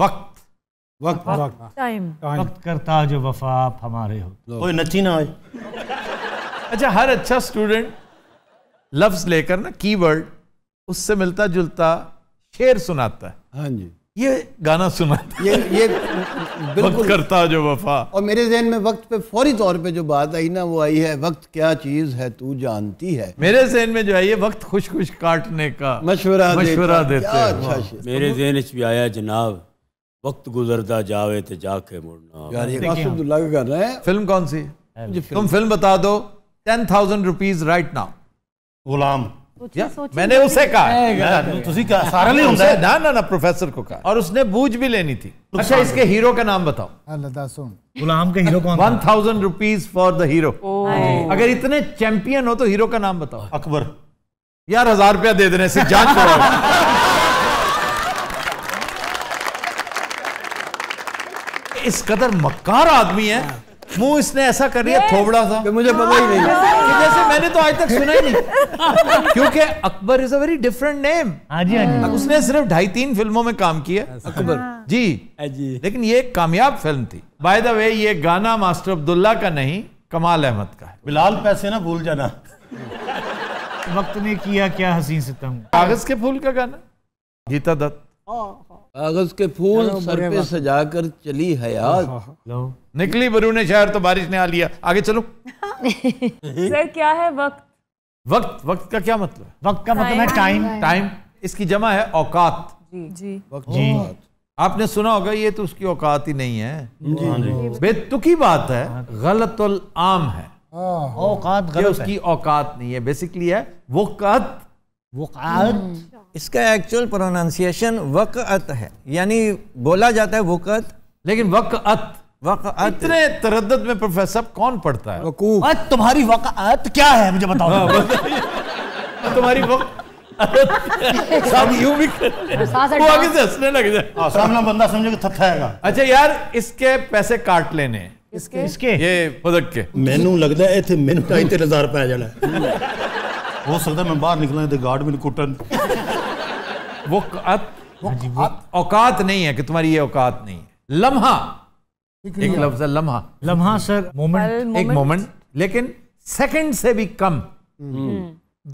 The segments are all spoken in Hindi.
वक्त वक्त वक्त टाइम वक्त करता जो वफा आप हमारे हो कोई नची ना हो अच्छा हर अच्छा स्टूडेंट लफ्ज लेकर ना कीवर्ड उससे मिलता जुलता शेर सुनाता है हाँ जी ये गाना सुना ये ये बिल्कुल करता जो वफा और मेरे जहन में वक्त पे फौरी तौर पे जो बात आई ना वो आई है वक्त क्या चीज है तू जानती है मेरे जहन में जो आई है वक्त खुश खुश काटने का मशवरा मशवरा देते अच्छा मेरे जहन च भी आया जनाब वक्त गुजरता जावे तो जाके मुड़ना लग कर रहे हैं फिल्म कौन सी तुम फिल्म बता दो ten thousand rupees right now Ghulam मैंने उसे कहा ਤੁਸੀਂ ਕਹਾ ਸਾਰਾ ਨਹੀਂ ਹੁੰਦਾ ना ना ਨਾ ਪ੍ਰੋਫੈਸਰ ਕੋ ਕਹਾ ਔਰ ਉਸਨੇ ਬੂਝ ਵੀ ਲੈਣੀ अच्छा इसके हीरो का नाम बताओ हाँ, गुलाम के हीरो कौन one thousand rupees for the hero अगर इतने चैंपियन हो तो हीरो का नाम बताओ अकबर यार हजार रुपया दे देने से जान इस कदर मक्कार आदमी है मुंह इसने ऐसा कर दिया थोबड़ा सा मुझे पता ही नहीं कि जैसे मैंने तो आज तक सुना ही नहीं क्योंकि Akbar is a very different name हाँ जी हाँ उसने सिर्फ ढाई तीन फिल्मों में काम किया अकबर जी जी लेकिन ये एक कामयाब फिल्म थी बाय द वे ये गाना मास्टर अब्दुल्ला का नहीं कमाल अहमद का है बिलाल पैसे ना भूल जाना वक्त ने किया क्या हसीन सितम कागज के फूल का गाना गीता दत्त हाँ। कागज के फूल सर पे सजा कर चली हयात हाँ, हाँ, निकली बरूने शहर तो बारिश ने आ लिया आगे चलो सर क्या है वक्त वक्त वक्त का क्या मतलब वक्त का मतलब है टाइम टाइम इसकी जमा है औकात जी जी आपने सुना होगा ये तो उसकी औकात ही नहीं है हाँ, बेतुकी बात है गलत आम है औकात गलत उसकी औकात नहीं है बेसिकली है वो कत वक़्त हम्म। इसका एक्चुअल प्रोनाउंसिएशन वक़त है यानी बोला जाता है वक़त लेकिन वक़त वक़त इतने तरद में प्रोफेसर कौन पढ़ता है वकूफ तुम्हारी वक़त क्या है मुझे बताओ हाँ, तुम्हारी वक... यूं भी वो आगे से हंसने लग जाए हाँ, सामना बंदा अच्छा यार इसके पैसे काट लेने इसके इसके ये फदक के ਮੈਨੂੰ ਲੱਗਦਾ ਇੱਥੇ ਮੈਨੂੰ 23000 ਰੁਪਏ ਜਾਣਾ ਹੋ ਸਕਦਾ ਮੈਂ वो हाँ औकात नहीं है कि तुम्हारी ये औकात नहीं है लम्हा एक लफ्ज है लम्हा लम्हा सर मोमेंट एक मोमेंट लेकिन सेकंड से भी कम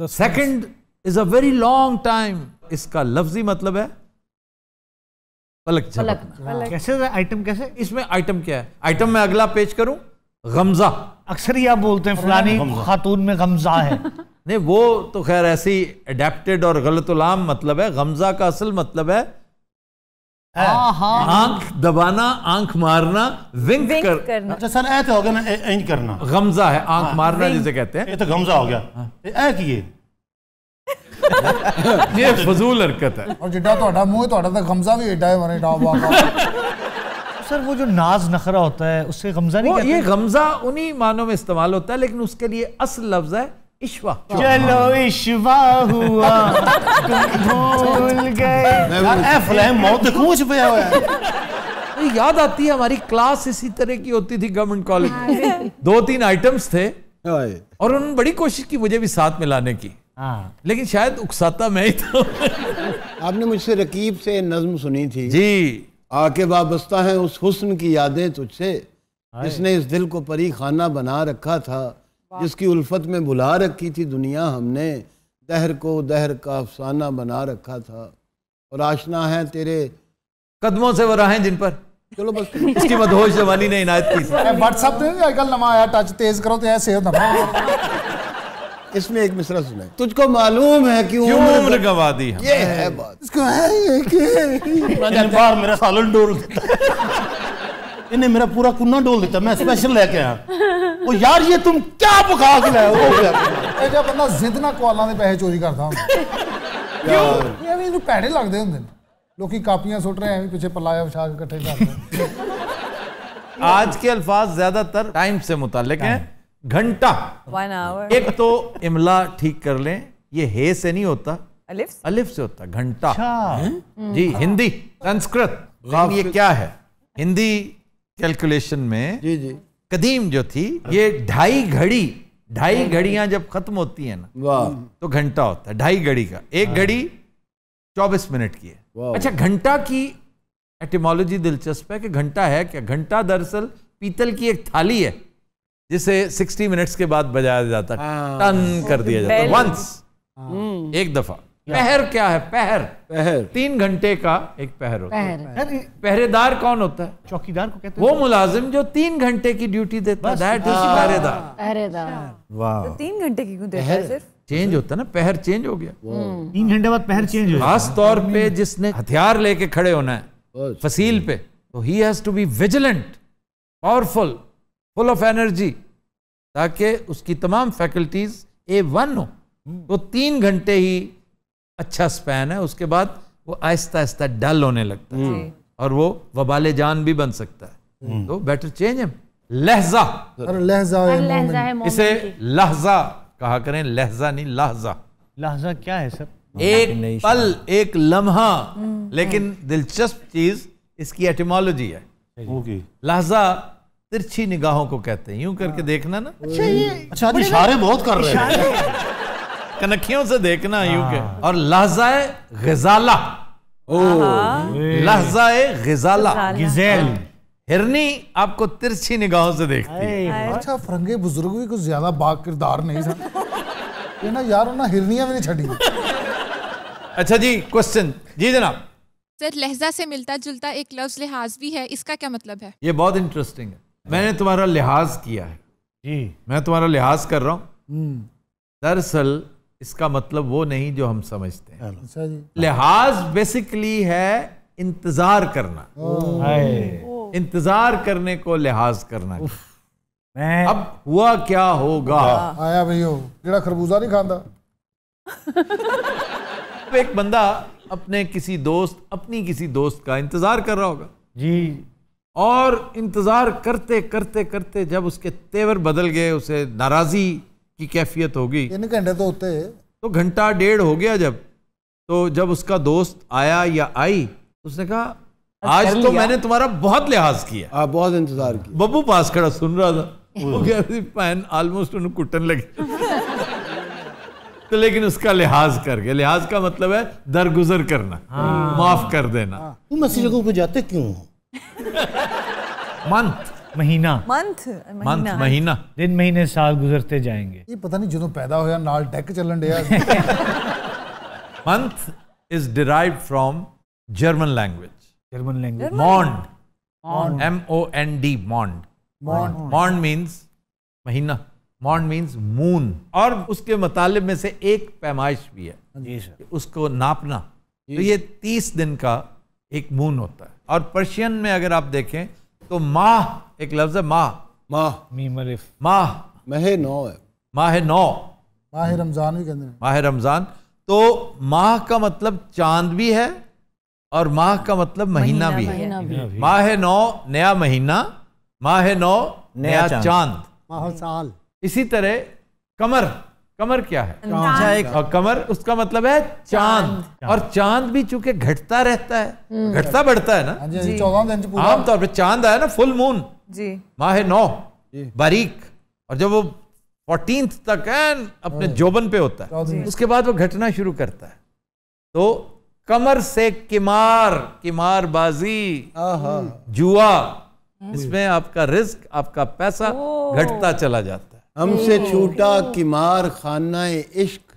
the second is a very long time इसका लफ्जी मतलब है पलक हाँ। कैसे आइटम कैसे इसमें आइटम क्या है आइटम में अगला पेज करूं गमजा अक्सर ही आप बोलते हैं फलानी खातून में गमजा है नहीं वो तो खैर ऐसी अडेप्टेड और गलतुलाम मतलब है गमजा का असल मतलब है हाँ, हाँ, हाँ। आंख दबाना आंख मारना विंक, विंक कर... करना अच्छा सर ऐ तो हो गया ना इंज करना गमजा है आंख मारना जिसे कहते हैं ये तो गमजा हो गया ऐ किए ये फजूल हरकत है और जिड्डा जिडा ਤੁਹਾਡਾ ਮੂੰਹ ਤੁਹਾਡਾ गमजा भी ਏਡਾ है ਮਨੇ ਟਾਪ ਵਾਕਾ सर वो जो नाज नखरा होता है उससे गमजा नहीं कहते ये गमजा उन्हीं मानों में इस्तेमाल होता है लेकिन उसके लिए असल लफ्ज है चलो इश्वा हुआ भूल गए मौत क्यों तो याद आती है हमारी क्लास इसी तरह की होती थी गवर्नमेंट कॉलेज हाँ दो तीन आइटम्स थे और उन्होंने बड़ी कोशिश की मुझे भी साथ मिलाने की हाँ। लेकिन शायद उकसाता मैं ही था आपने मुझसे रकीब से नज्म सुनी थी जी आके वाबस्ता है उस हुस्न की यादें तुझसे जिसने इस दिल को परी खाना बना रखा था जिसकी उल्फत में बुला रखी थी दुनिया हमने दहर को दहर का अफसाना बना रखा था और आशना है तेरे कदमों से वो रहा है जिन पर चलो बस इसकी मदहोश जवानी ने इनायत की व्हाट्सएप तो नहीं अकल नमा आया टच तेज करो तो ऐसे हो नमा इसमें एक मिसरा सुने तुझको मालूम है कि उम्र उम्र गवा दी ये है बात इसको है ये कि बार मेरा सालन डोल देता इन्हें मेरा पूरा कुन्ना डोल देता मैं स्पेशल लेके आया वो यार ये तुम क्या ਬੁਖਾ के लाए हो ਇਹ ਜਿਹੜਾ ਬੰਦਾ ਜ਼ਿੱਦ ਨਾਲ ਕੋਲਾਂ ਦੇ ਪੈਸੇ ਚੋਰੀ ਕਰਦਾ ਹੁੰਦਾ ਯਾਰ ਇਹ ਵੀ पैड़े लगदे हुंदे ने ਨੇ लोग कापियां सुट रहे हैं भी पीछे पलाया बिछा के इकट्ठे कर आज के अल्फाज ज्यादातर टाइम से मुताल्लिक हैं घंटा वन आवर एक तो इमला ठीक कर लें ये हे से नहीं होता अलिफ अलिफ से होता घंटा अच्छा। जी हिंदी संस्कृत ये क्या है हिंदी कैलकुलेशन में जी जी कदीम जो थी ये ढाई घड़ी ढाई हाँ। घड़ियां जब खत्म होती है ना तो घंटा होता है ढाई घड़ी का एक हाँ। घड़ी चौबीस मिनट की है अच्छा घंटा की एटिमोलॉजी दिलचस्प है कि घंटा है क्या घंटा दरअसल पीतल की एक थाली है जिसे सिक्सटी मिनट्स के बाद बजाया जाता है हाँ। टन कर दिया जाता वंस हम्म। एक दफा पहर क्या है पहर पहर तीन घंटे का एक पहर होता पहर। है पहरेदार कौन होता है चौकीदार को कहते हैं वो मुलाजिम जो तीन घंटे की ड्यूटी देता है हाँ। पहरेदार पहरेदार तो तीन घंटे की क्यों देता है सिर्फ चेंज होता है ना पहर चेंज हो गया हम्म। तीन घंटे बाद पहर चेंज हो गया खास तौर पे जिसने हथियार लेके खड़े होना है फसील पे तो ही has to be vigilant powerful full of energy ताकि उसकी तमाम फैकल्टीज ए वन हो हम्म। तो तीन घंटे ही अच्छा स्पैन है उसके बाद वो आहिस्ता आहिस्ता डल होने लगता है और वो वबाले जान भी बन सकता है हम्म। तो बेटर चेंज है लहजा और लहजा है इसे लहजा कहा करें लहजा नहीं लहजा लहजा क्या है सर एक पल एक लम्हा हम्म। लेकिन दिलचस्प चीज इसकी एटिमोलॉजी है लहजा तिरछी निगाहों को कहते हैं यूं करके हाँ। देखना ना अच्छा ये अच्छा इशारे बहुत कर रहे हैं कनखियों से देखना हाँ। यू के और लहजा गजाला ओ हाँ। लहजा गजाला गिजेल हिरनी आपको तिरछी निगाहों से देखती है अच्छा फरंगे बुजुर्ग भी कुछ ज्यादा बा किरदार नहीं था ये ना यार ना हिरनिया भी नहीं छड़ी अच्छा जी क्वेश्चन जी जनाब सर लहजा से मिलता जुलता एक लफ्ज लिहाज भी है इसका क्या मतलब है ये बहुत इंटरेस्टिंग है मैंने तुम्हारा लिहाज किया है जी मैं तुम्हारा लिहाज कर रहा हूँ हम्म। दरअसल इसका मतलब वो नहीं जो हम समझते हैं अच्छा लिहाज बेसिकली है इंतजार करना इंतजार करने को लिहाज करना अब हुआ क्या होगा आया भैया खरबूजा नहीं खाता एक बंदा अपने किसी दोस्त अपनी किसी दोस्त का इंतजार कर रहा होगा जी और इंतजार करते करते करते जब उसके तेवर बदल गए उसे नाराजी की कैफियत होगी तीन घंटे तो होते तो घंटा डेढ़ हो गया जब तो जब उसका दोस्त आया या आई उसने कहा अच्छा, आज तो मैंने तुम्हारा बहुत लिहाज किया आ, हाँ, बहुत इंतजार किया बब्बू पास खड़ा सुन रहा था वो क्या पैन ऑलमोस्ट उन्हें कुटन लगे तो लेकिन उसका लिहाज कर गया लिहाज का मतलब है दरगुजर करना हाँ। माफ कर देना हाँ। तुम ऐसी जगह पे जाते क्यों हो मंथ महीना मंथ मंथ महीना हाँ। दिन महीने साल गुजरते जाएंगे ये पता नहीं जो पैदा होया नाल टेक चलन दिया month is derive from German language German language mond mond M O N D mond mond mond means महीना मॉन्ड मींस मून और उसके मतलब में से एक पैमाइश भी है हाँ जी सर उसको नापना तो ये तीस दिन का एक मून होता है और पर्शियन में अगर आप देखें तो माह एक लफ्ज है माह माह मीम अलिफ माह मह नौ है माह नौ माह रमज़ान भी कहते हैं माह रमज़ान तो माह का मतलब चांद भी है और माह का मतलब महीना भी है माह नौ नया महीना माह नौ नया चांद माह साल इसी तरह कमर कमर क्या है और कमर उसका मतलब है चांद और चांद भी चूंकि घटता रहता है हम्म। घटता बढ़ता है ना हाँ हाँ आमतौर पर चांद आया ना फुल मून माह नौ बारीक और जब वो फोर्टीन तक है अपने हाँ। जोबन पे होता है उसके बाद वो घटना शुरू करता है तो कमर से किमार किमार बाजी जुआ हम्म। इसमें आपका रिस्क आपका पैसा घटता चला जाता है हमसे छूटा किमार खाना इश्क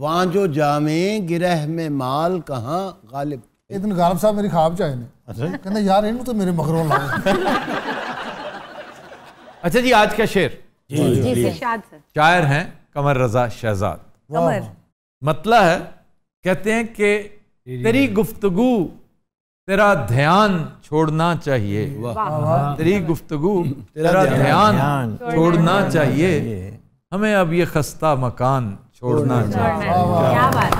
वहाँ जो जामे गिरह में माल कहाँ गालिब एक दिन गालिब साहब मेरी खाब चाहे ने अच्छा? कहते यार इन तो मेरे मगरों लाओ अच्छा जी आज का शेर जी, जी, जी, शायर हैं कमर रजा शहजाद मतलब है कहते हैं कि तेरी गुफ्तगु तेरा ध्यान छोड़ना चाहिए तेरी गुफ्तगु तेरा ध्यान छोड़ना चाहिए हमें अब ये खस्ता मकान छोड़ना चाहिए